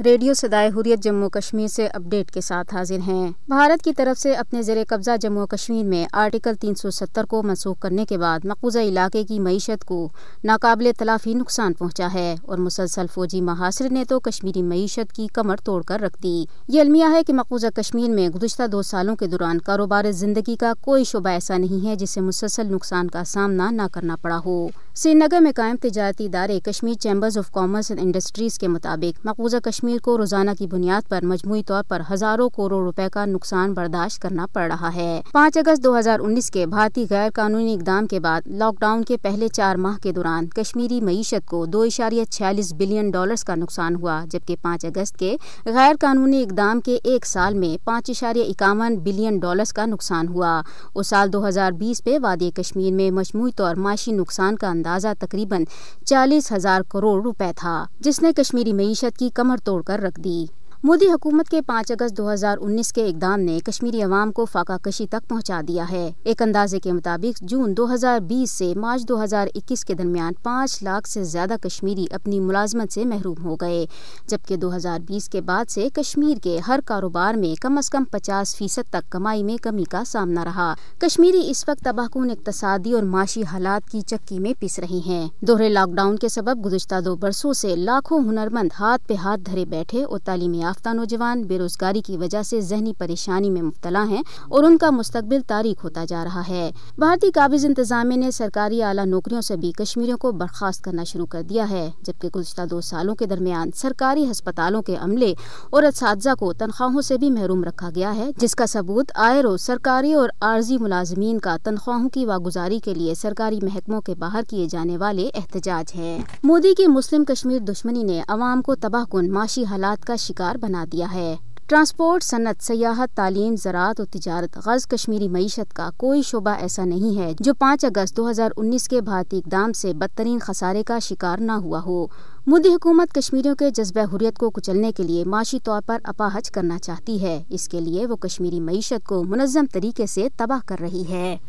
radio Sadaye Hurriyat Jammu Kashmir से update के साथ हाजिर हैं भारत की तरफ से अपने जर कब्जा जम्मू कश्मीर में आर्टिकल 370 को मनसूख करने के बाद मकबूजा इलाके की मीशत को नाकबिल तलाफी नुकसान पहुंचा है और मुसलसल फौजी महासर ने तो कश्मीरी मीशत की कमर तोड़ कर रख दी ये अलमिया है कि मकबूजा कश्मीर में गुजशत दो सालों के दौरान कारोबार जिंदगी का कोई शुबा ऐसा नहीं है जिसे मुसलसल नुकसान का सामना न करना पड़ा हो श्रीनगर में कायम तजारती इदारे Kashmir chambers of commerce and industries के मुताबिक मकबूजा कश्मीर कश्मीर को रोजाना की बुनियाद पर मजमू तौर पर हजारों करोड़ रुपए का नुकसान बर्दाश्त करना पड़ रहा है पाँच अगस्त 2019 के भारतीय गैर कानूनी इकदाम के बाद लॉकडाउन के पहले चार माह के दौरान कश्मीरी मीशत को दो इशारिया छियालीस बिलियन डॉलर का नुकसान हुआ जबकि पाँच अगस्त के गैर कानूनी इकदाम के एक साल में पाँच इशारिया इक्यावन बिलियन डॉलर का नुकसान हुआ उस साल दो हजार बीस में वादी कश्मीर में मजमू तौर माशी नुकसान का अंदाजा तकरीबन चालीस हजार करोड़ रुपए था जिसने कश्मीरी मीशत की कमर तो तोड़कर रख दी मोदी हुकूमत के 5 अगस्त 2019 के इकदाम ने कश्मीरी अवाम को फाका कशी तक पहुंचा दिया है एक अंदाजे के मुताबिक जून 2020 से मार्च 2021 के दरमियान 5 लाख से ज्यादा कश्मीरी अपनी मुलाजमत से महरूम हो गए जबकि 2020 के बाद से कश्मीर के हर कारोबार में कम अज कम 50 फीसद तक कमाई में कमी का सामना रहा कश्मीरी इस वक्त तबाहकुन इकतसादी और माशी हालात की चक्की में पिस रहे हैं दोहरे लॉकडाउन के सब गुजशत दो बरसों ऐसी लाखों हुनरमंद हाथ पे हाथ धरे बैठे और तालीमी याफ्ता नौजवान बेरोजगारी की वजह से जहनी परेशानी में मुबतला हैं और उनका मुस्तबिल तारीख होता जा रहा है भारतीय काबिज इंतजामिया ने सरकारी आला नौकरियों से भी कश्मीरियों को बर्खास्त करना शुरू कर दिया है जबकि गुजशत दो सालों के दरमियान सरकारी हस्पतालों के अमले और इस को तनख्वाहों से भी महरूम रखा गया है जिसका सबूत आए रोज सरकारी और आर्जी मुलाजमीन का तनख्वाहों की वागुजारी के लिए सरकारी महकमों के बाहर किए जाने वाले एहतजाज है मोदी की मुस्लिम कश्मीर दुश्मनी ने अवाम को तबाहकुन माशी हालात का शिकार बना दिया है ट्रांसपोर्ट सनत सयाहत तालीम ज़रात और तजारत गर्ज कश्मीरी मीशत का कोई शोबा ऐसा नहीं है जो पाँच अगस्त दो हज़ार उन्नीस के भारतीय इकदाम से बदतरीन खसारे का शिकार न हुआ हो मोदी हुकूमत कश्मीरियों के जज्ब हुरियत को कुचलने के लिए माशी तौर पर अपाहज करना चाहती है इसके लिए वो कश्मीरी मीशत को मनज़म तरीके से तबाह कर रही है